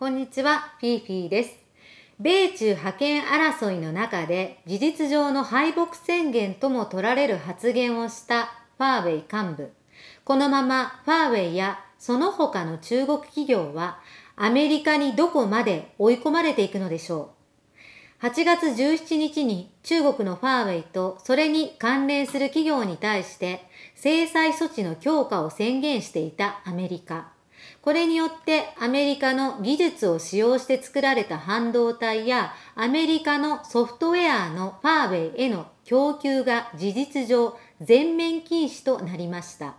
こんにちは、フィーフィーです。米中覇権争いの中で事実上の敗北宣言とも取られる発言をしたファーウェイ幹部。このままファーウェイやその他の中国企業はアメリカにどこまで追い込まれていくのでしょう。8月17日に中国のファーウェイとそれに関連する企業に対して制裁措置の強化を宣言していたアメリカ。これによってアメリカの技術を使用して作られた半導体やアメリカのソフトウェアのファーウェイへの供給が事実上全面禁止となりました。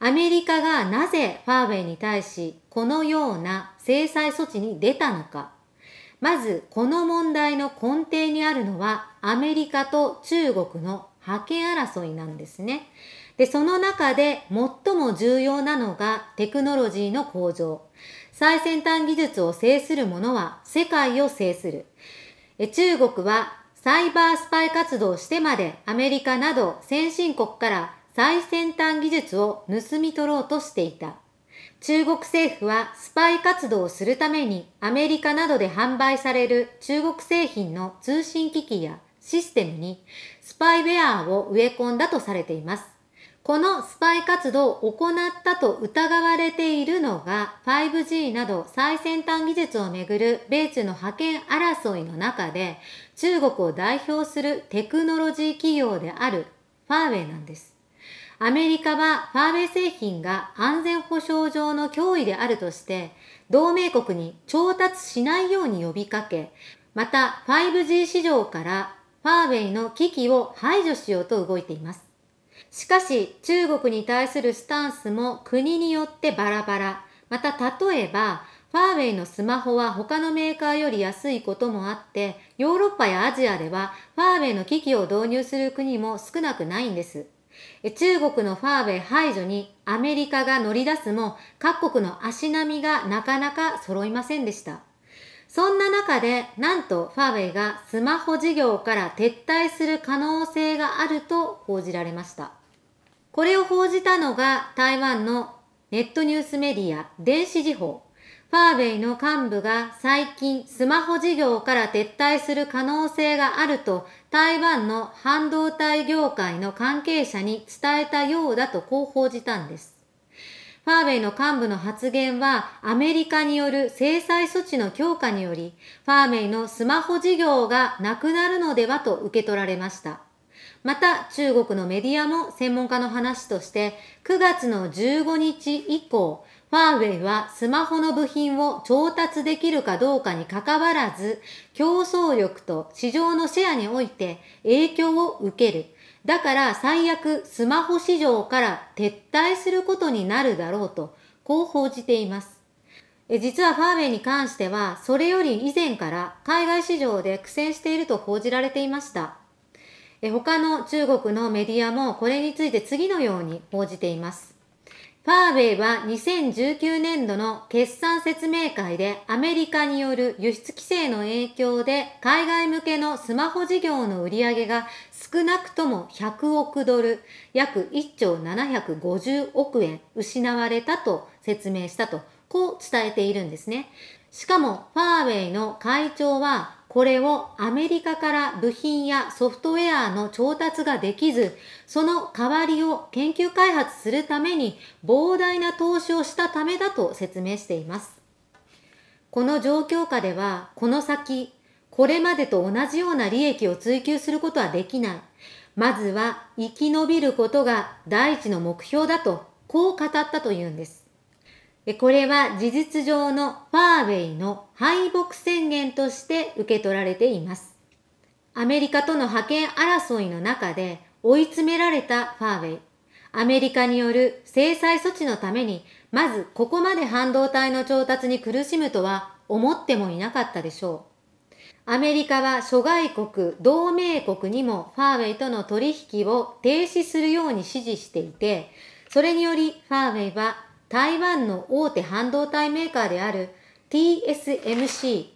アメリカがなぜファーウェイに対しこのような制裁措置に出たのか。まず、この問題の根底にあるのはアメリカと中国の覇権争いなんですね。で、その中で最も重要なのがテクノロジーの向上。最先端技術を制する者は世界を制する。中国はサイバースパイ活動してまでアメリカなど先進国から最先端技術を盗み取ろうとしていた。中国政府はスパイ活動をするためにアメリカなどで販売される中国製品の通信機器やシステムにスパイウェアを植え込んだとされています。このスパイ活動を行ったと疑われているのが 5G など最先端技術をめぐる米中の覇権争いの中で中国を代表するテクノロジー企業であるファーウェイなんです。アメリカはファーウェイ製品が安全保障上の脅威であるとして同盟国に調達しないように呼びかけまた 5G 市場からファーウェイの機器を排除しようと動いています。しかし中国に対するスタンスも国によってバラバラ。また例えば、ファーウェイのスマホは他のメーカーより安いこともあって、ヨーロッパやアジアではファーウェイの機器を導入する国も少なくないんです。中国のファーウェイ排除にアメリカが乗り出すも各国の足並みがなかなか揃いませんでした。そんな中で、なんとファーウェイがスマホ事業から撤退する可能性があると報じられました。これを報じたのが台湾のネットニュースメディア電子時報。ファーウェイの幹部が最近スマホ事業から撤退する可能性があると台湾の半導体業界の関係者に伝えたようだとこう報じたんです。ファーウェイの幹部の発言はアメリカによる制裁措置の強化によりファーウェイのスマホ事業がなくなるのではと受け取られました。また中国のメディアも専門家の話として9月の15日以降、ファーウェイはスマホの部品を調達できるかどうかにかかわらず、競争力と市場のシェアにおいて影響を受ける。だから最悪スマホ市場から撤退することになるだろうと、こう報じています。実はファーウェイに関しては、それより以前から海外市場で苦戦していると報じられていました。え他の中国のメディアもこれについて次のように報じています。ファーウェイは2019年度の決算説明会でアメリカによる輸出規制の影響で海外向けのスマホ事業の売り上げが少なくとも100億ドル、約1兆750億円失われたと説明したと、こう伝えているんですね。しかもファーウェイの会長はこれをアメリカから部品やソフトウェアの調達ができず、その代わりを研究開発するために膨大な投資をしたためだと説明しています。この状況下では、この先、これまでと同じような利益を追求することはできない。まずは生き延びることが第一の目標だと、こう語ったというんです。これは事実上のファーウェイの敗北宣言として受け取られています。アメリカとの覇権争いの中で追い詰められたファーウェイ。アメリカによる制裁措置のために、まずここまで半導体の調達に苦しむとは思ってもいなかったでしょう。アメリカは諸外国、同盟国にもファーウェイとの取引を停止するように指示していて、それによりファーウェイは台湾の大手半導体メーカーである TSMC、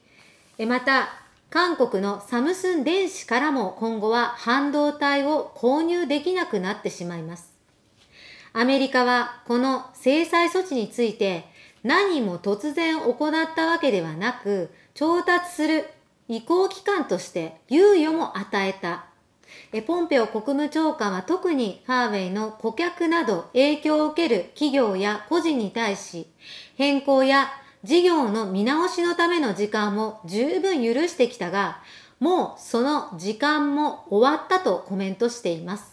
また韓国のサムスン電子からも今後は半導体を購入できなくなってしまいます。アメリカはこの制裁措置について何も突然行ったわけではなく調達する移行期間として猶予も与えたポンペオ国務長官は特にファーウェイの顧客など影響を受ける企業や個人に対し、変更や事業の見直しのための時間を十分許してきたが、もうその時間も終わったとコメントしています。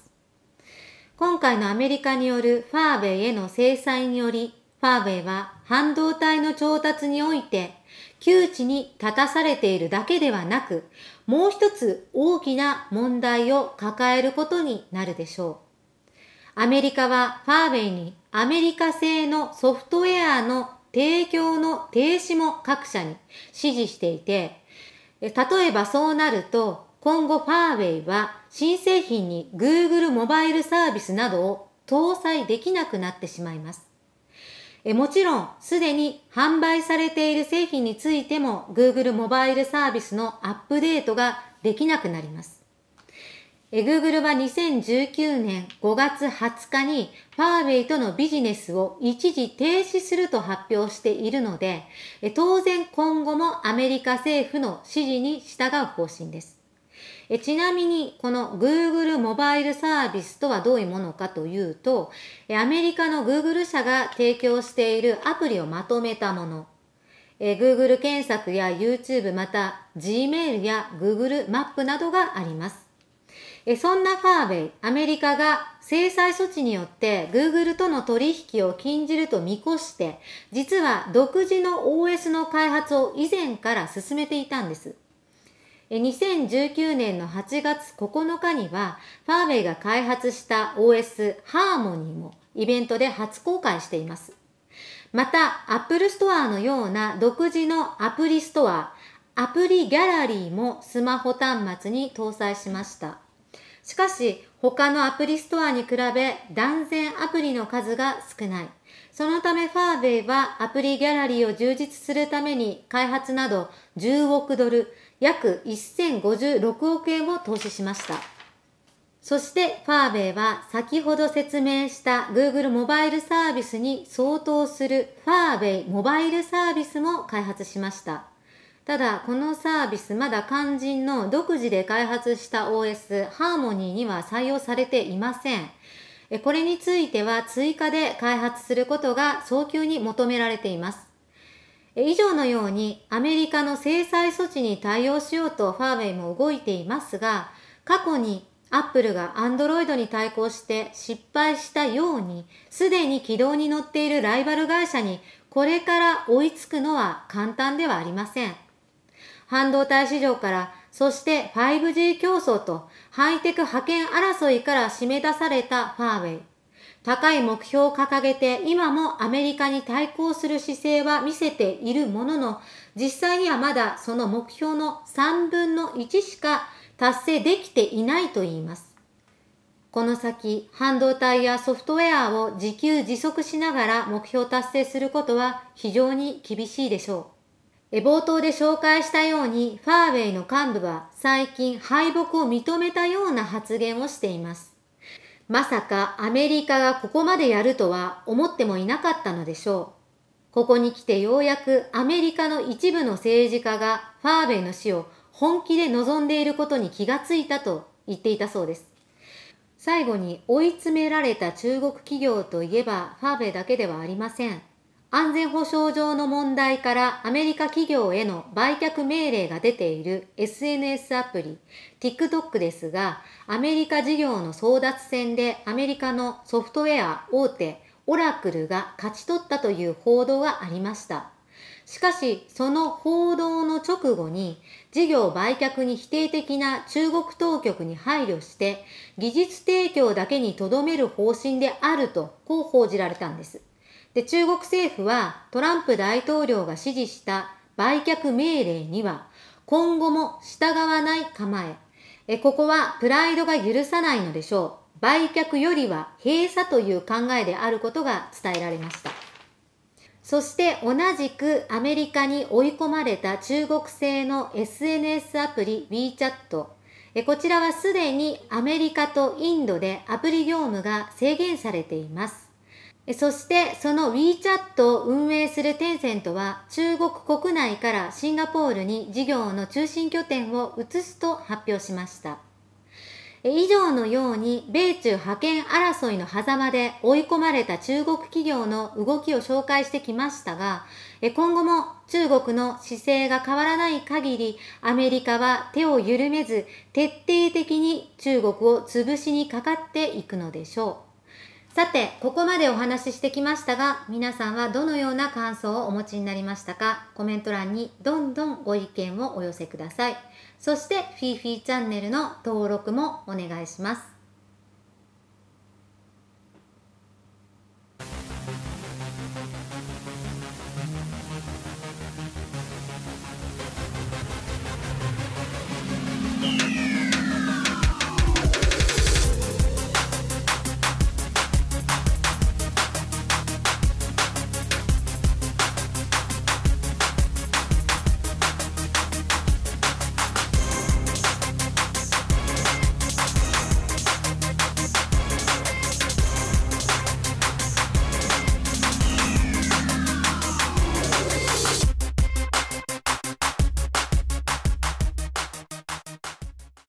今回のアメリカによるファーウェイへの制裁により、ファーウェイは半導体の調達において窮地に立たされているだけではなく、もう一つ大きな問題を抱えることになるでしょう。アメリカはファーウェイにアメリカ製のソフトウェアの提供の停止も各社に指示していて、例えばそうなると今後ファーウェイは新製品に Google モバイルサービスなどを搭載できなくなってしまいます。えもちろん、すでに販売されている製品についても Google モバイルサービスのアップデートができなくなります。え Google は2019年5月20日にファーウェイとのビジネスを一時停止すると発表しているので、当然今後もアメリカ政府の指示に従う方針です。えちなみに、この Google モバイルサービスとはどういうものかというと、アメリカの Google 社が提供しているアプリをまとめたもの。え Google 検索や YouTube また Gmail や Google マップなどがあります。えそんなファーウェイ、アメリカが制裁措置によって Google との取引を禁じると見越して、実は独自の OS の開発を以前から進めていたんです。2019年の8月9日には、ファーウェイが開発した OS ハーモニーもイベントで初公開しています。また、Apple Store のような独自のアプリストア、アプリギャラリーもスマホ端末に搭載しました。しかし、他のアプリストアに比べ断然アプリの数が少ない。そのためファーウェイはアプリギャラリーを充実するために開発など10億ドル、約1056億円を投資しました。そしてファーウェイは先ほど説明した Google モバイルサービスに相当するファーウェイモバイルサービスも開発しました。ただこのサービスまだ肝心の独自で開発した OS ハーモニーには採用されていません。これについては追加で開発することが早急に求められています。以上のようにアメリカの制裁措置に対応しようとファーウェイも動いていますが、過去にアップルが Android に対抗して失敗したように、すでに軌道に乗っているライバル会社にこれから追いつくのは簡単ではありません。半導体市場から、そして 5G 競争とハイテク派遣争いから締め出されたファーウェイ。高い目標を掲げて今もアメリカに対抗する姿勢は見せているものの実際にはまだその目標の3分の1しか達成できていないといいます。この先、半導体やソフトウェアを自給自足しながら目標達成することは非常に厳しいでしょう。冒頭で紹介したように、ファーウェイの幹部は最近敗北を認めたような発言をしています。まさかアメリカがここまでやるとは思ってもいなかったのでしょう。ここに来てようやくアメリカの一部の政治家がファーベイの死を本気で望んでいることに気がついたと言っていたそうです。最後に追い詰められた中国企業といえばファーベイだけではありません。安全保障上の問題からアメリカ企業への売却命令が出ている SNS アプリ TikTok ですが、アメリカ事業の争奪戦でアメリカのソフトウェア大手オラクルが勝ち取ったという報道がありました。しかし、その報道の直後に、事業売却に否定的な中国当局に配慮して、技術提供だけにとどめる方針であると、こう報じられたんです。で、中国政府はトランプ大統領が指示した売却命令には、今後も従わない構え。えここはプライドが許さないのでしょう。売却よりは閉鎖という考えであることが伝えられました。そして同じくアメリカに追い込まれた中国製の SNS アプリ WeChat。こちらはすでにアメリカとインドでアプリ業務が制限されています。そしてその WeChat を運営するテンセントは中国国内からシンガポールに事業の中心拠点を移すと発表しました。以上のように米中覇権争いの狭間で追い込まれた中国企業の動きを紹介してきましたが、今後も中国の姿勢が変わらない限り、アメリカは手を緩めず徹底的に中国を潰しにかかっていくのでしょう。さて、ここまでお話ししてきましたが、皆さんはどのような感想をお持ちになりましたかコメント欄にどんどんご意見をお寄せください。そして、フィーフィーチャンネルの登録もお願いします。